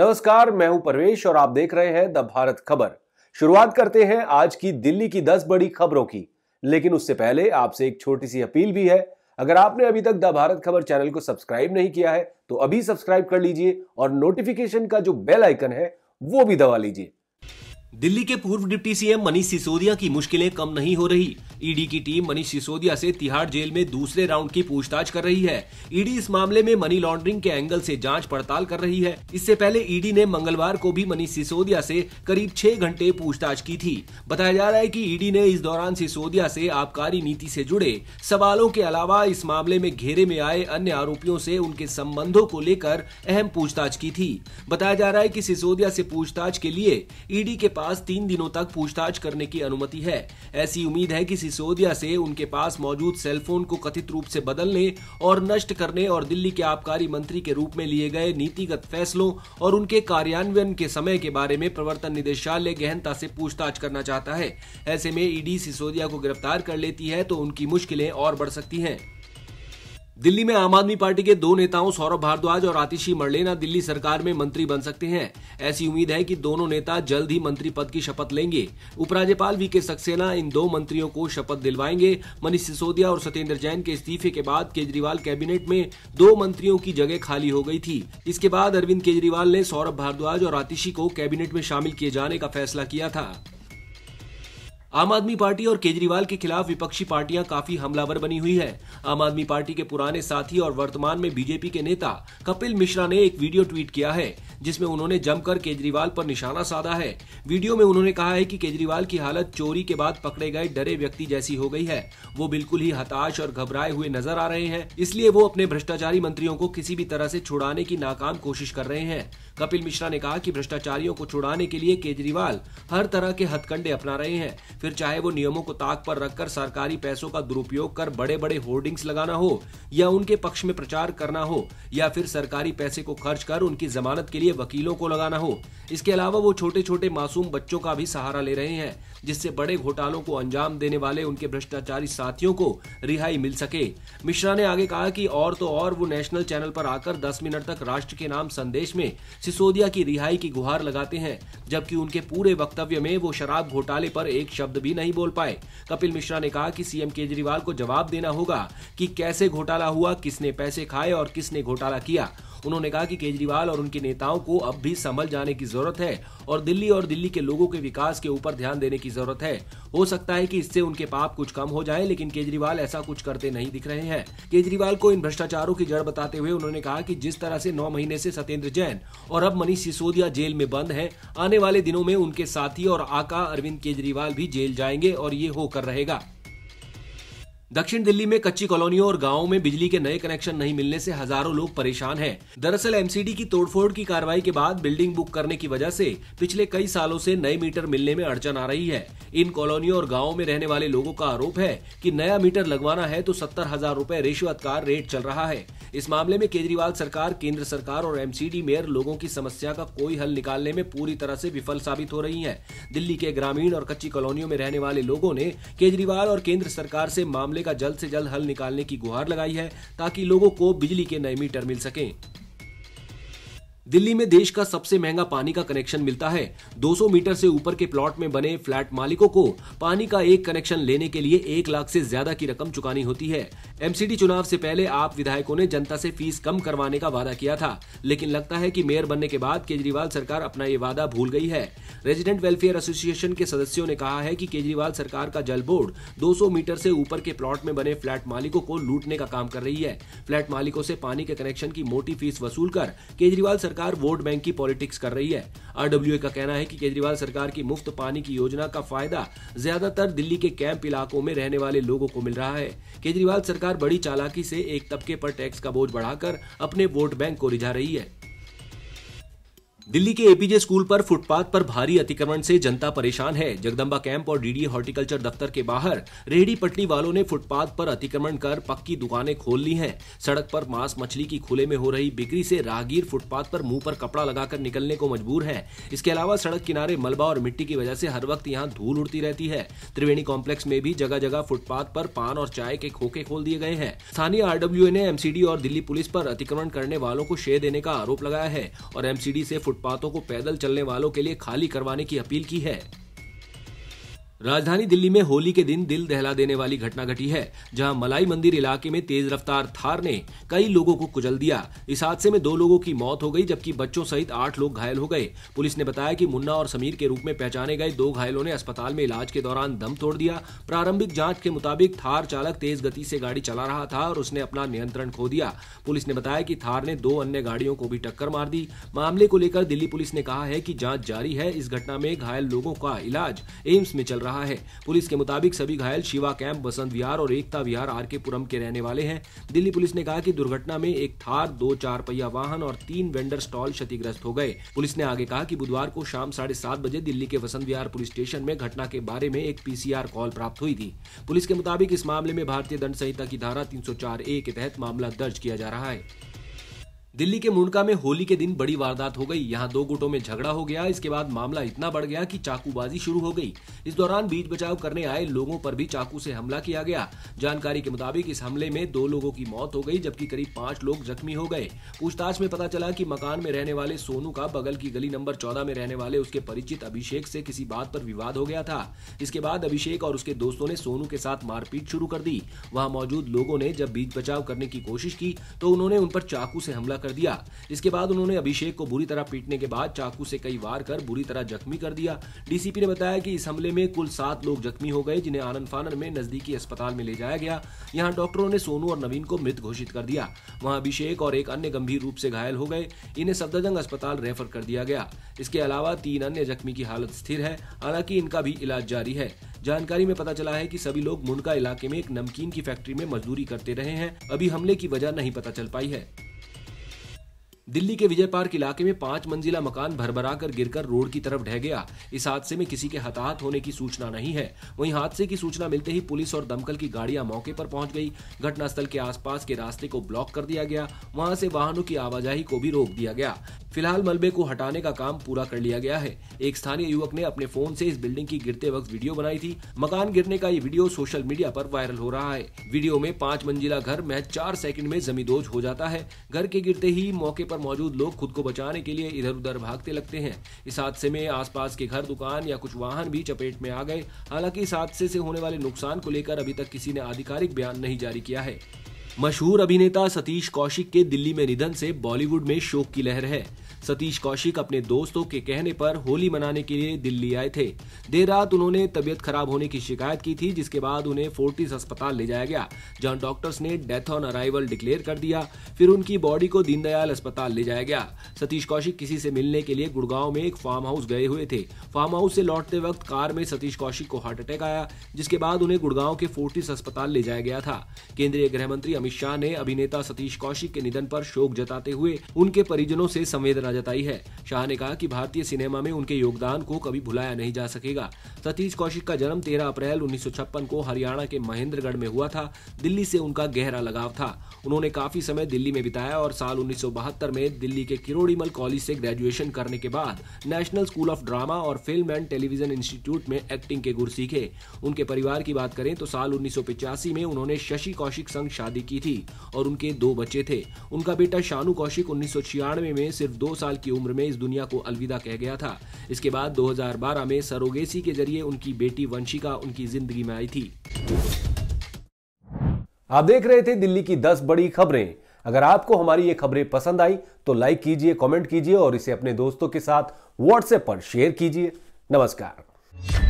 नमस्कार मैं हूं परवेश और आप देख रहे हैं द भारत खबर शुरुआत करते हैं आज की दिल्ली की दस बड़ी खबरों की लेकिन उससे पहले आपसे एक छोटी सी अपील भी है अगर आपने अभी तक द भारत खबर चैनल को सब्सक्राइब नहीं किया है तो अभी सब्सक्राइब कर लीजिए और नोटिफिकेशन का जो बेल आइकन है वो भी दबा लीजिए दिल्ली के पूर्व डिप्टी सीएम मनीष सिसोदिया की मुश्किलें कम नहीं हो रही ईडी की टीम मनीष सिसोदिया से तिहाड़ जेल में दूसरे राउंड की पूछताछ कर रही है ईडी इस मामले में मनी लॉन्ड्रिंग के एंगल से जांच पड़ताल कर रही है इससे पहले ईडी ने मंगलवार को भी मनीष सिसोदिया से करीब छह घंटे पूछताछ की थी बताया जा रहा है की ईडी ने इस दौरान सिसोदिया से आबकारी नीति से जुड़े सवालों के अलावा इस मामले में घेरे में आए अन्य आरोपियों से उनके संबंधों को लेकर अहम पूछताछ की थी बताया जा रहा है की सिसोदिया से पूछताछ के लिए ईडी के पास पास तीन दिनों तक पूछताछ करने की अनुमति है ऐसी उम्मीद है कि सिसोदिया से उनके पास मौजूद सेलफोन को कथित रूप से बदलने और नष्ट करने और दिल्ली के आबकारी मंत्री के रूप में लिए गए नीतिगत फैसलों और उनके कार्यान्वयन के समय के बारे में प्रवर्तन निदेशालय गहनता से पूछताछ करना चाहता है ऐसे में ईडी सिसोदिया को गिरफ्तार कर लेती है तो उनकी मुश्किलें और बढ़ सकती हैं दिल्ली में आम आदमी पार्टी के दो नेताओं सौरभ भारद्वाज और आतिशी मरलेना दिल्ली सरकार में मंत्री बन सकते हैं ऐसी उम्मीद है कि दोनों नेता जल्द ही मंत्री पद की शपथ लेंगे उपराज्यपाल वी के सक्सेना इन दो मंत्रियों को शपथ दिलवाएंगे मनीष सिसोदिया और सत्येंद्र जैन के इस्तीफे के बाद केजरीवाल कैबिनेट में दो मंत्रियों की जगह खाली हो गई थी इसके बाद अरविंद केजरीवाल ने सौरभ भारद्वाज और आतिशी को कैबिनेट में शामिल किए जाने का फैसला किया था आम आदमी पार्टी और केजरीवाल के खिलाफ विपक्षी पार्टियां काफी हमलावर बनी हुई है आम आदमी पार्टी के पुराने साथी और वर्तमान में बीजेपी के नेता कपिल मिश्रा ने एक वीडियो ट्वीट किया है जिसमें उन्होंने जमकर केजरीवाल पर निशाना साधा है वीडियो में उन्होंने कहा है कि केजरीवाल की हालत चोरी के बाद पकड़े गए डरे व्यक्ति जैसी हो गई है वो बिल्कुल ही हताश और घबराए हुए नजर आ रहे हैं इसलिए वो अपने भ्रष्टाचारी मंत्रियों को किसी भी तरह से छुड़ाने की नाकाम कोशिश कर रहे हैं कपिल मिश्रा ने कहा कि भ्रष्टाचारियों को छुड़ाने के लिए केजरीवाल हर तरह के हथकंडे अपना रहे हैं फिर चाहे वो नियमों को ताक पर रखकर सरकारी पैसों का दुरुपयोग कर बड़े बड़े होर्डिंग्स लगाना हो या उनके पक्ष में प्रचार करना हो या फिर सरकारी पैसे को खर्च कर उनकी जमानत के लिए वकीलों को लगाना हो इसके अलावा वो छोटे छोटे मासूम बच्चों का भी सहारा ले रहे हैं जिससे बड़े घोटालों को अंजाम देने वाले उनके भ्रष्टाचारी साथियों को रिहाई मिल सके मिश्रा ने आगे कहा कि और तो और वो नेशनल चैनल पर आकर 10 मिनट तक राष्ट्र के नाम संदेश में सिसोदिया की रिहाई की गुहार लगाते हैं जबकि उनके पूरे वक्तव्य में वो शराब घोटाले पर एक शब्द शब्द भी नहीं बोल पाए कपिल मिश्रा ने कहा कि सीएम केजरीवाल को जवाब देना होगा कि कैसे घोटाला हुआ किसने पैसे खाए और किसने घोटाला किया उन्होंने कहा कि केजरीवाल और उनके नेताओं को अब भी संभल जाने की जरूरत है और दिल्ली और दिल्ली के लोगों के विकास के ऊपर ध्यान देने की जरूरत है हो सकता है कि इससे उनके पाप कुछ कम हो जाए लेकिन केजरीवाल ऐसा कुछ करते नहीं दिख रहे हैं केजरीवाल को इन भ्रष्टाचारों की जड़ बताते हुए उन्होंने कहा कि जिस तरह से नौ महीने से सत्येंद्र जैन और अब मनीष सिसोदिया जेल में बंद है आने वाले दिनों में उनके साथी और आका अरविंद केजरीवाल भी जेल जाएंगे और ये होकर रहेगा दक्षिण दिल्ली में कच्ची कॉलोनियों और गांवों में बिजली के नए कनेक्शन नहीं मिलने से हजारों लोग परेशान हैं। दरअसल एमसीडी की तोड़फोड़ की कार्रवाई के बाद बिल्डिंग बुक करने की वजह से पिछले कई सालों से नए मीटर मिलने में अड़चन आ रही है इन कॉलोनियों और गाँव में रहने वाले लोगों का आरोप है की नया मीटर लगवाना है तो सत्तर हजार रूपए रिश्वत का रेट चल रहा है इस मामले में केजरीवाल सरकार केंद्र सरकार और एमसीडी मेयर लोगों की समस्या का कोई हल निकालने में पूरी तरह से विफल साबित हो रही है दिल्ली के ग्रामीण और कच्ची कॉलोनियों में रहने वाले लोगों ने केजरीवाल और केंद्र सरकार से मामले मामले का जल्द से जल्द हल निकालने की गुहार लगाई है ताकि लोगों को बिजली के नए मीटर मिल सके दिल्ली में देश का सबसे महंगा पानी का कनेक्शन मिलता है 200 मीटर से ऊपर के प्लॉट में बने फ्लैट मालिकों को पानी का एक कनेक्शन लेने के लिए एक लाख से ज्यादा की रकम चुकानी होती है एमसीडी चुनाव से पहले आप विधायकों ने जनता से फीस कम करवाने का वादा किया था लेकिन लगता है कि मेयर बनने के बाद केजरीवाल सरकार अपना ये वादा भूल गई है रेजिडेंट वेलफेयर एसोसिएशन के सदस्यों ने कहा है कि केजरीवाल सरकार का जल बोर्ड 200 मीटर से ऊपर के प्लॉट में बने फ्लैट मालिकों को लूटने का काम कर रही है फ्लैट मालिकों से पानी के कनेक्शन की मोटी फीस वसूल कर केजरीवाल सरकार वोट बैंक की पॉलिटिक्स कर रही है आरडब्ल्यूए का कहना है कि केजरीवाल सरकार की मुफ्त पानी की योजना का फायदा ज्यादातर दिल्ली के कैंप इलाकों में रहने वाले लोगों को मिल रहा है केजरीवाल सरकार बड़ी चालाकी से एक तबके पर टैक्स का बोझ बढ़ाकर अपने वोट बैंक को रिझा रही है दिल्ली के एपीजे स्कूल पर फुटपाथ पर भारी अतिक्रमण से जनता परेशान है जगदम्बा कैंप और डीडी हॉर्टिकल्चर दफ्तर के बाहर रेहड़ी पटरी वालों ने फुटपाथ पर अतिक्रमण कर पक्की दुकानें खोल ली हैं सड़क पर मांस मछली की खुले में हो रही बिक्री से राहगीर फुटपाथ पर मुंह पर कपड़ा लगाकर निकलने को मजबूर है इसके अलावा सड़क किनारे मलबा और मिट्टी की वजह से हर वक्त यहाँ धूल उड़ती रहती है त्रिवेणी कॉम्प्लेक्स में भी जगह जगह फुटपाथ पर पान और चाय के खोखे खोल दिए गए हैं स्थानीय आरडब्ल्यू ने एमसीडी और दिल्ली पुलिस पर अतिक्रमण करने वालों को शेय देने का आरोप लगाया है और एमसीडी से फुट फुटपाथों को पैदल चलने वालों के लिए खाली करवाने की अपील की है राजधानी दिल्ली में होली के दिन दिल दहला देने वाली घटना घटी है जहां मलाई मंदिर इलाके में तेज रफ्तार थार ने कई लोगों को कुचल दिया इस हादसे में दो लोगों की मौत हो गई जबकि बच्चों सहित आठ लोग घायल हो गए पुलिस ने बताया कि मुन्ना और समीर के रूप में पहचाने गए दो घायलों ने अस्पताल में इलाज के दौरान दम तोड़ दिया प्रारंभिक जांच के मुताबिक थार चालक तेज गति से गाड़ी चला रहा था और उसने अपना नियंत्रण खो दिया पुलिस ने बताया कि थार ने दो अन्य गाड़ियों को भी टक्कर मार दी मामले को लेकर दिल्ली पुलिस ने कहा है कि जांच जारी है इस घटना में घायल लोगों का इलाज एम्स में चल रहा रहा है पुलिस के मुताबिक सभी घायल शिवा कैंप बसंत विहार और एकता विहार आर के पुरम के रहने वाले हैं दिल्ली पुलिस ने कहा कि दुर्घटना में एक थार दो चार पहिया वाहन और तीन वेंडर स्टॉल क्षतिग्रस्त हो गए पुलिस ने आगे कहा कि बुधवार को शाम साढ़े सात बजे दिल्ली के वसंत विहार पुलिस स्टेशन में घटना के बारे में एक पीसीआर कॉल प्राप्त हुई थी पुलिस के मुताबिक इस मामले में भारतीय दंड संहिता की धारा तीन सौ चार ए के तहत मामला दर्ज किया जा रहा है दिल्ली के मुंडका में होली के दिन बड़ी वारदात हो गई यहां दो गुटों में झगड़ा हो गया इसके बाद मामला इतना बढ़ गया कि चाकूबाजी शुरू हो गई इस दौरान बीच बचाव करने आए लोगों पर भी चाकू से हमला किया गया जानकारी के मुताबिक इस हमले में दो लोगों की मौत हो गई जबकि करीब पांच लोग जख्मी हो गए पूछताछ में पता चला की मकान में रहने वाले सोनू का बगल की गली नंबर चौदह में रहने वाले उसके परिचित अभिषेक से किसी बात पर विवाद हो गया था इसके बाद अभिषेक और उसके दोस्तों ने सोनू के साथ मारपीट शुरू कर दी वहां मौजूद लोगों ने जब बीच बचाव करने की कोशिश की तो उन्होंने उन पर चाकू से हमला कर कर दिया इसके बाद उन्होंने अभिषेक को बुरी तरह पीटने के बाद चाकू से कई वार कर बुरी तरह जख्मी कर दिया डीसीपी ने बताया कि इस हमले में कुल सात लोग जख्मी हो गए जिन्हें आनंद फानन में नजदीकी अस्पताल में ले जाया गया यहाँ डॉक्टरों ने सोनू और नवीन को मृत घोषित कर दिया वहाँ अभिषेक और एक अन्य गंभीर रूप से घायल हो गए इन्हें सफदरजंग अस्पताल रेफर कर दिया गया इसके अलावा तीन अन्य जख्मी की हालत स्थिर है हालांकि इनका भी इलाज जारी है जानकारी में पता चला है कि सभी लोग मुंडका इलाके में एक नमकीन की फैक्ट्री में मजदूरी करते रहे हैं अभी हमले की वजह नहीं पता चल पाई है दिल्ली के विजय पार्क इलाके में पांच मंजिला मकान भरभरा कर गिरकर रोड की तरफ ढह गया इस हादसे में किसी के हताहत होने की सूचना नहीं है वहीं हादसे की सूचना मिलते ही पुलिस और दमकल की गाड़ियां मौके पर पहुंच गई घटनास्थल के आसपास के रास्ते को ब्लॉक कर दिया गया वहां से वाहनों की आवाजाही को भी रोक दिया गया फिलहाल मलबे को हटाने का काम पूरा कर लिया गया है एक स्थानीय युवक ने अपने फोन से इस बिल्डिंग की गिरते वक्त वीडियो बनाई थी मकान गिरने का ये वीडियो सोशल मीडिया पर वायरल हो रहा है वीडियो में पांच मंजिला घर महज चार सेकंड में जमीदोज हो जाता है घर के गिरते ही मौके पर मौजूद लोग खुद को बचाने के लिए इधर उधर भागते लगते हैं इस हादसे में आसपास के घर दुकान या कुछ वाहन भी चपेट में आ गए हालांकि इस हादसे से होने वाले नुकसान को लेकर अभी तक किसी ने आधिकारिक बयान नहीं जारी किया है मशहूर अभिनेता सतीश कौशिक के दिल्ली में निधन से बॉलीवुड में शोक की लहर है सतीश कौशिक अपने दोस्तों के कहने पर होली मनाने के लिए दिल्ली आए थे देर रात उन्होंने तबियत खराब होने की शिकायत की थी जिसके बाद उन्हें फोर्टिस अस्पताल ले जाया गया जहां डॉक्टर्स ने डेथ ऑन अराइवल डिक्लेयर कर दिया फिर उनकी बॉडी को दीनदयाल अस्पताल ले जाया गया सतीश कौशिक किसी से मिलने के लिए गुड़गांव में एक फार्म हाउस गए हुए थे फार्म हाउस से लौटते वक्त कार में सतीश कौशिक को हार्ट अटैक आया जिसके बाद उन्हें गुड़गांव के फोर्टिस अस्पताल ले जाया गया था केंद्रीय मंत्री अमित अमित शाह ने अभिनेता सतीश कौशिक के निधन पर शोक जताते हुए उनके परिजनों से संवेदना जताई है शाह ने कहा कि भारतीय सिनेमा में उनके योगदान को कभी भुलाया नहीं जा सकेगा सतीश कौशिक का जन्म 13 अप्रैल उन्नीस को हरियाणा के महेंद्रगढ़ में हुआ था दिल्ली से उनका गहरा लगाव था उन्होंने काफी समय दिल्ली में बिताया और साल उन्नीस में दिल्ली के किरोड़ीमल कॉलेज से ग्रेजुएशन करने के बाद नेशनल स्कूल ऑफ ड्रामा और फिल्म एंड टेलीविजन इंस्टीट्यूट में एक्टिंग के गुर सीखे उनके परिवार की बात करें तो साल उन्नीस में उन्होंने शशि कौशिक संग शादी की थी और उनके दो बच्चे थे उनका बेटा शानू कौशिक उन्नीस में सिर्फ दो साल की उम्र में इस दुनिया को अलविदा कह गया था इसके बाद 2012 में सरोगेसी के जरिए लिए उनकी बेटी वंशिका उनकी जिंदगी में आई थी आप देख रहे थे दिल्ली की 10 बड़ी खबरें अगर आपको हमारी ये खबरें पसंद आई तो लाइक कीजिए कमेंट कीजिए और इसे अपने दोस्तों के साथ व्हाट्सएप पर शेयर कीजिए नमस्कार